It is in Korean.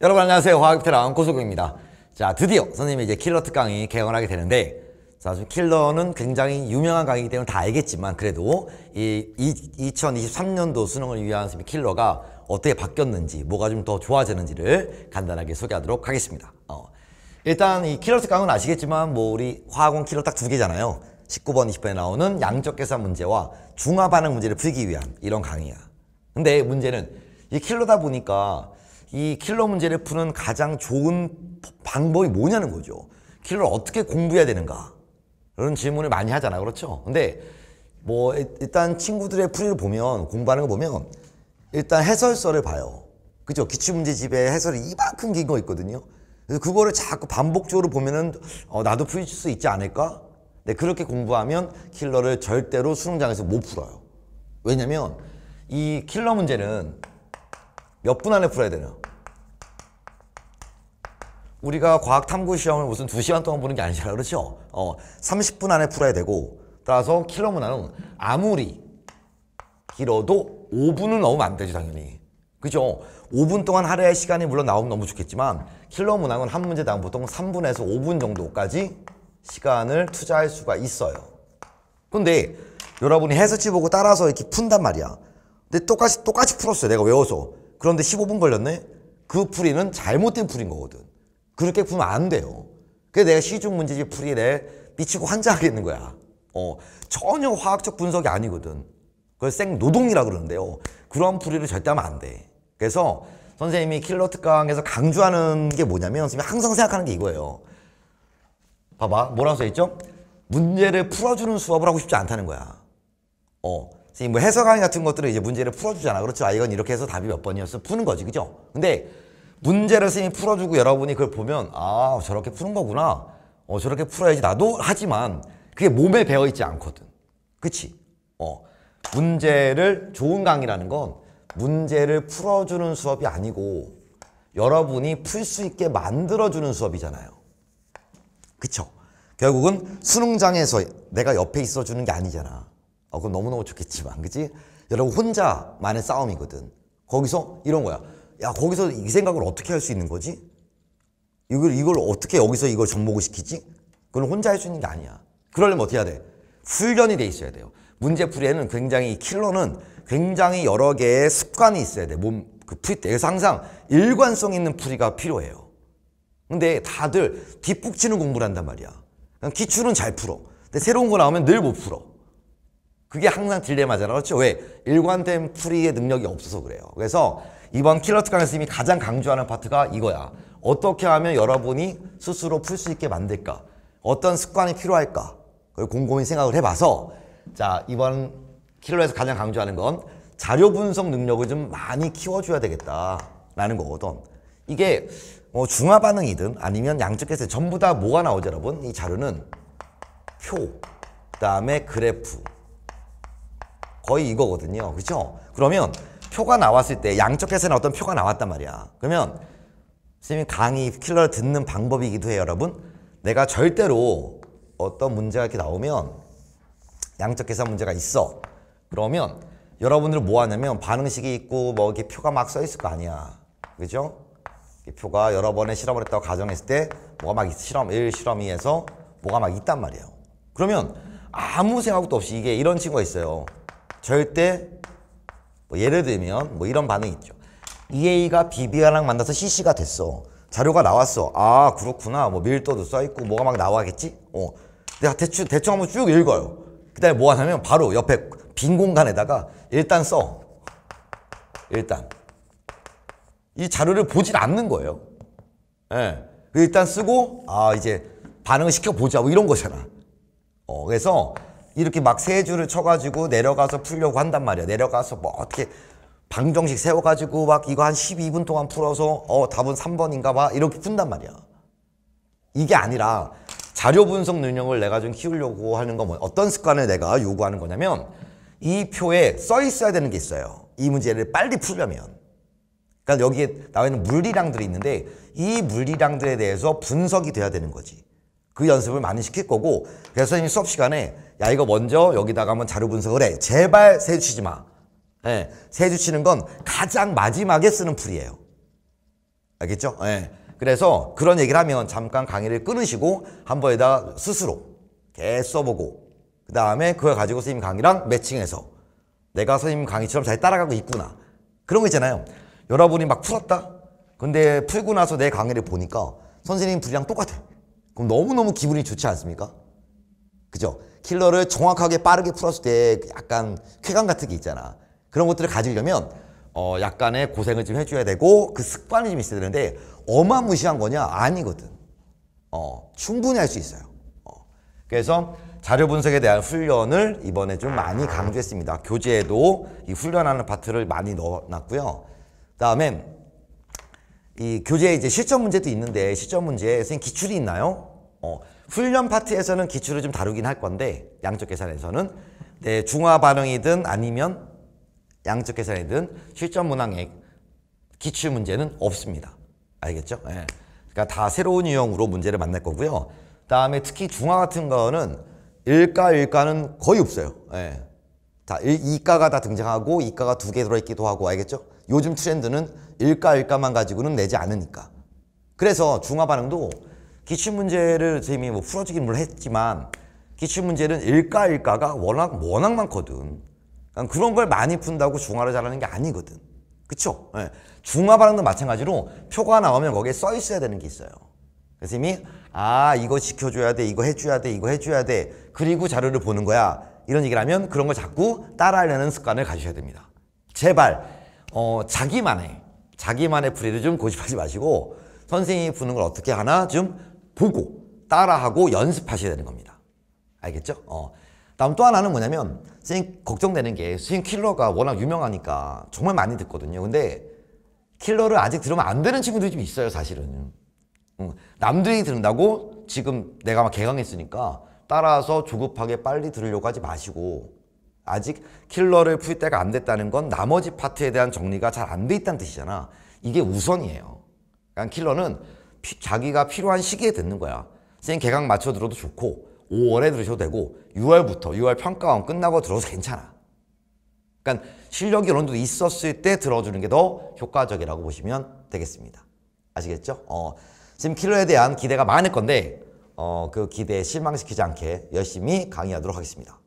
여러분 안녕하세요 화학테랑 고소경입니다 자 드디어 선생님이 이제 킬러 특강이 개원하게 되는데 자, 좀 킬러는 굉장히 유명한 강의이기 때문에 다 알겠지만 그래도 이, 이 2023년도 수능을 위한 킬러가 어떻게 바뀌었는지 뭐가 좀 더 좋아지는지를 간단하게 소개하도록 하겠습니다 어. 일단 이 킬러 특강은 아시겠지만 뭐 우리 화학원 킬러 딱 두 개잖아요 19번, 20번에 나오는 양적 계산 문제와 중화 반응 문제를 풀기 위한 이런 강의야 근데 문제는 이 킬러다 보니까 이 킬러 문제를 푸는 가장 좋은 방법이 뭐냐는 거죠. 킬러를 어떻게 공부해야 되는가? 이런 질문을 많이 하잖아. 그렇죠? 근데 뭐 일단 친구들의 풀이를 보면 공부하는 거 보면 일단 해설서를 봐요. 그죠? 기출문제집에 해설이 이만큼 긴 거 있거든요. 그래서 그거를 자꾸 반복적으로 보면은 어, 나도 풀릴수 있지 않을까? 네, 그렇게 공부하면 킬러를 절대로 수능장에서 못 풀어요. 왜냐면 이 킬러 문제는 몇분 안에 풀어야 되냐 우리가 과학탐구 시험을 무슨 두시간 동안 보는 게 아니라 잖 그렇죠? 어, 30분 안에 풀어야 되고 따라서 킬러 문화는 아무리 길어도 5분은 넘으면 안 되지 당연히 그죠? 5분 동안 할애의 시간이 물론 나오면 너무 좋겠지만 킬러 문항은 한 문제당 보통 3분에서 5분 정도까지 시간을 투자할 수가 있어요 근데 여러분이 해설지 보고 따라서 이렇게 푼단 말이야 근데 똑같이 똑같이 풀었어요 내가 외워서 그런데 15분 걸렸네? 그 풀이는 잘못된 풀인 거거든. 그렇게 풀면 안 돼요. 그래서 내가 시중 문제집 풀이래 미치고 환장하겠는 거야. 어, 전혀 화학적 분석이 아니거든. 그걸 생노동이라 그러는데요. 그런 풀이를 절대 하면 안 돼. 그래서 선생님이 킬러 특강에서 강조하는 게 뭐냐면 선생님이 항상 생각하는 게 이거예요. 봐봐. 뭐라고 써있죠? 문제를 풀어주는 수업을 하고 싶지 않다는 거야. 어. 뭐 해석 하기 같은 것들은 이제 문제를 풀어주잖아. 그렇죠? 아, 이건 이렇게 해서 답이 몇 번이었어? 푸는 거지. 그죠? 근데 문제를 선생님이 풀어주고 여러분이 그걸 보면 아, 저렇게 푸는 거구나. 어, 저렇게 풀어야지. 나도 하지만 그게 몸에 배어있지 않거든. 그치? 어. 문제를 좋은 강의라는 건 문제를 풀어주는 수업이 아니고 여러분이 풀 수 있게 만들어주는 수업이잖아요. 그쵸? 결국은 수능장에서 내가 옆에 있어주는 게 아니잖아. 어, 그건 너무너무 좋겠지만, 그지? 여러분, 혼자만의 싸움이거든. 거기서 이런 거야. 야, 거기서 이 생각을 어떻게 할 수 있는 거지? 이걸, 이걸 어떻게 여기서 이걸 접목을 시키지? 그건 혼자 할 수 있는 게 아니야. 그러려면 어떻게 해야 돼? 훈련이 돼 있어야 돼요. 문제풀이에는 굉장히 킬러는 굉장히 여러 개의 습관이 있어야 돼. 몸, 그 풀이 때. 그래서 항상 일관성 있는 풀이가 필요해요. 근데 다들 뒷북치는 공부를 한단 말이야. 기출은 잘 풀어. 근데 새로운 거 나오면 늘 못 풀어. 그게 항상 딜레마잖아. 그렇죠? 왜? 일관된 풀이의 능력이 없어서 그래요. 그래서 이번 킬러 트강의 선생님이 가장 강조하는 파트가 이거야. 어떻게 하면 여러분이 스스로 풀 수 있게 만들까? 어떤 습관이 필요할까? 그걸 곰곰이 생각을 해봐서 자 이번 킬러에서 가장 강조하는 건 자료 분석 능력을 좀 많이 키워줘야 되겠다라는 거거든. 이게 뭐 중화 반응이든 아니면 양적 개수 전부 다 뭐가 나오죠 여러분? 이 자료는 표, 그다음에 그래프, 거의 이거거든요. 그렇죠? 그러면 표가 나왔을 때 양적 해서는 어떤 표가 나왔단 말이야. 그러면 선생님 강의 킬러를 듣는 방법이기도 해요, 여러분. 내가 절대로 어떤 문제가 이렇게 나오면 양적 계산 문제가 있어. 그러면 여러분들 뭐 하냐면 반응식이 있고 뭐 이렇게 표가 막 써 있을 거 아니야. 그죠? 표가 여러 번의 실험을 했다고 가정했을 때 뭐가 막 실험 1, 실험 2에서 뭐가 막 있단 말이에요. 그러면 아무 생각도 없이 이게 이런 친구가 있어요. 절대 뭐 예를 들면 뭐 이런 반응이 있죠. EA가 BB랑 만나서 CC가 됐어. 자료가 나왔어. 아 그렇구나. 뭐 밀도도 써있고 뭐가 막 나와겠지? 어. 내가 대충, 대충 한번 쭉 읽어요. 그 다음에 뭐 하냐면 바로 옆에 빈 공간에다가 일단 써. 일단. 이 자료를 보질 않는 거예요. 예. 일단 쓰고, 아, 이제 반응을 시켜보자. 뭐 이런 거잖아. 어, 그래서 이렇게 막 세 줄을 쳐가지고 내려가서 풀려고 한단 말이야. 내려가서 뭐 어떻게 방정식 세워가지고 막 이거 한 12분 동안 풀어서 어 답은 3번인가 봐 이렇게 푼단 말이야. 이게 아니라 자료 분석 능력을 내가 좀 키우려고 하는 건 뭐, 어떤 습관을 내가 요구하는 거냐면 이 표에 써 있어야 되는 게 있어요. 이 문제를 빨리 풀려면. 그러니까 여기에 나와 있는 물리량들이 있는데 이 물리량들에 대해서 분석이 돼야 되는 거지. 그 연습을 많이 시킬 거고 그래서 선생님 수업 시간에 야 이거 먼저 여기다가 한번 자료 분석을 해. 제발 세 주치지 마. 예, 세 주치는 건 가장 마지막에 쓰는 풀이에요. 알겠죠? 예. 그래서 그런 얘기를 하면 잠깐 강의를 끊으시고 한 번에다 스스로 개 써보고 그 다음에 그걸 가지고 선생님 강의랑 매칭해서 내가 선생님 강의처럼 잘 따라가고 있구나 그런 거 있잖아요. 여러분이 막 풀었다. 근데 풀고 나서 내 강의를 보니까 선생님 분량 똑같아. 그럼 너무너무 기분이 좋지 않습니까? 그죠? 킬러를 정확하게 빠르게 풀었을 때 약간 쾌감 같은 게 있잖아. 그런 것들을 가지려면 어 약간의 고생을 좀 해줘야 되고 그 습관이 좀 있어야 되는데 어마무시한 거냐? 아니거든. 어 충분히 할 수 있어요. 어. 그래서 자료 분석에 대한 훈련을 이번에 좀 많이 강조했습니다. 교재에도 이 훈련하는 파트를 많이 넣어놨고요. 그다음에이 교재에 이제 실전 문제도 있는데 실전 문제에 선생님 기출이 있나요? 어, 훈련 파트에서는 기출을 좀 다루긴 할 건데 양적 계산에서는 내 네, 중화 반응이든 아니면 양적 계산이든 실전 문항의 기출 문제는 없습니다. 알겠죠? 예. 그러니까 다 새로운 유형으로 문제를 만날 거고요. 다음에 특히 중화 같은 거는 일가 일가는 거의 없어요. 예. 다 일, 이가가 다 등장하고 이가가 두 개 들어있기도 하고 알겠죠? 요즘 트렌드는 일가 일가만 가지고는 내지 않으니까. 그래서 중화 반응도 기출 문제를 선생님이 뭐 풀어주긴 물 했지만 기출 문제는 일가 일가가 워낙 워낙 많거든. 그러니까 그런 걸 많이 푼다고 중화를 잘하는 게 아니거든. 그쵸? 예. 중화 발음도 마찬가지로 표가 나오면 거기에 써 있어야 되는 게 있어요. 선생님이 아 이거 지켜줘야 돼 이거 해줘야 돼 이거 해줘야 돼 그리고 자료를 보는 거야 이런 얘기를 하면 그런 걸 자꾸 따라하려는 습관을 가지셔야 됩니다 제발 어 자기만의 자기만의 풀리를좀 고집하지 마시고 선생님이 푸는 걸 어떻게 하나 좀 보고 따라하고 연습하셔야 되는 겁니다. 알겠죠? 어. 다음 또 하나는 뭐냐면 선생님 걱정되는 게 스윙 킬러가 워낙 유명하니까 정말 많이 듣거든요. 근데 킬러를 아직 들으면 안 되는 친구들이 좀 있어요, 사실은. 응. 남들이 들은다고 지금 내가 막 개강했으니까 따라서 조급하게 빨리 들으려고 하지 마시고 아직 킬러를 풀 때가 안 됐다는 건 나머지 파트에 대한 정리가 잘 안 돼 있다는 뜻이잖아. 이게 우선이에요. 그러니까 킬러는 피, 자기가 필요한 시기에 듣는 거야. 선생님 개강 맞춰 들어도 좋고 5월에 들으셔도 되고 6월부터 6월 평가원 끝나고 들어도 괜찮아. 그러니까 실력이 어느 정도 있었을 때 들어주는 게 더 효과적이라고 보시면 되겠습니다. 아시겠죠? 어, 지금 킬러에 대한 기대가 많을 건데 어, 그 기대에 실망시키지 않게 열심히 강의하도록 하겠습니다.